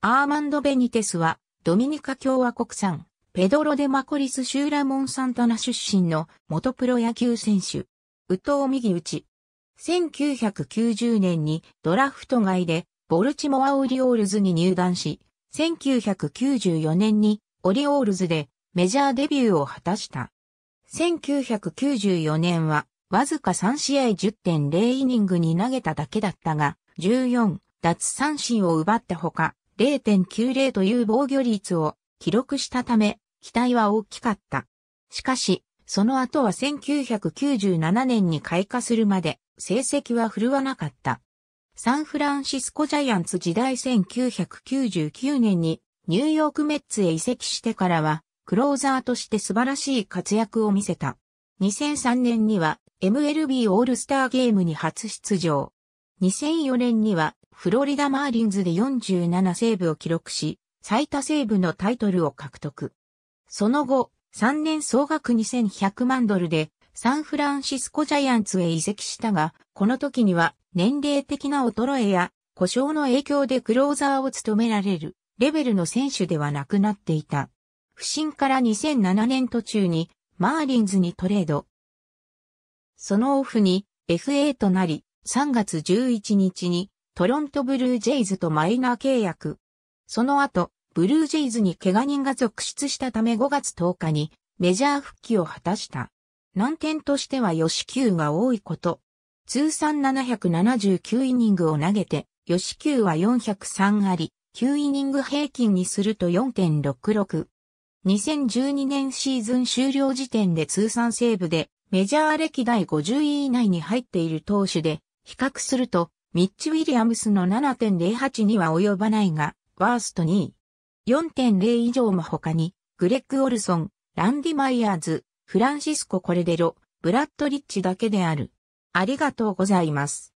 アーマンド・ベニテスは、ドミニカ共和国産、ペドロ・デ・マコリス・シューラモン・サンタナ出身の元プロ野球選手。右投右打ち。1990年にドラフト外でボルチモア・オリオールズに入団し、1994年にオリオールズでメジャーデビューを果たした。1994年はわずか3試合10.0イニングに投げただけだったが、14奪三振を奪ったほか、0.90という防御率を記録したため、期待は大きかった。しかし、その後は1997年に開花するまで成績は振るわなかった。サンフランシスコジャイアンツ時代1999年にニューヨークメッツへ移籍してからはクローザーとして素晴らしい活躍を見せた。2003年には MLB オールスターゲームに初出場。2004年にはフロリダマーリンズで47セーブを記録し、最多セーブのタイトルを獲得。その後、3年総額2100万ドルでサンフランシスコジャイアンツへ移籍したが、この時には年齢的な衰えや故障の影響でクローザーを務められるレベルの選手ではなくなっていた。不振から2007年途中にマーリンズにトレード。そのオフに FA となり、3月11日にトロントブルージェイズとマイナー契約。その後、ブルージェイズに怪我人が続出したため5月10日にメジャー復帰を果たした。難点としては吉球が多いこと。通算779イニングを投げて、吉球は403あり、9イニング平均にすると4.66。2012年シーズン終了時点で通算セーブでメジャー歴代50位以内に入っている投手で、比較するとミッチ・ウィリアムスの7.08には及ばないが、ワースト2位。4.0以上も他に、グレッグ・オルソン、ランディ・マイヤーズ、フランシスコ・コレデロ、ブラッド・リッチだけである。ありがとうございます。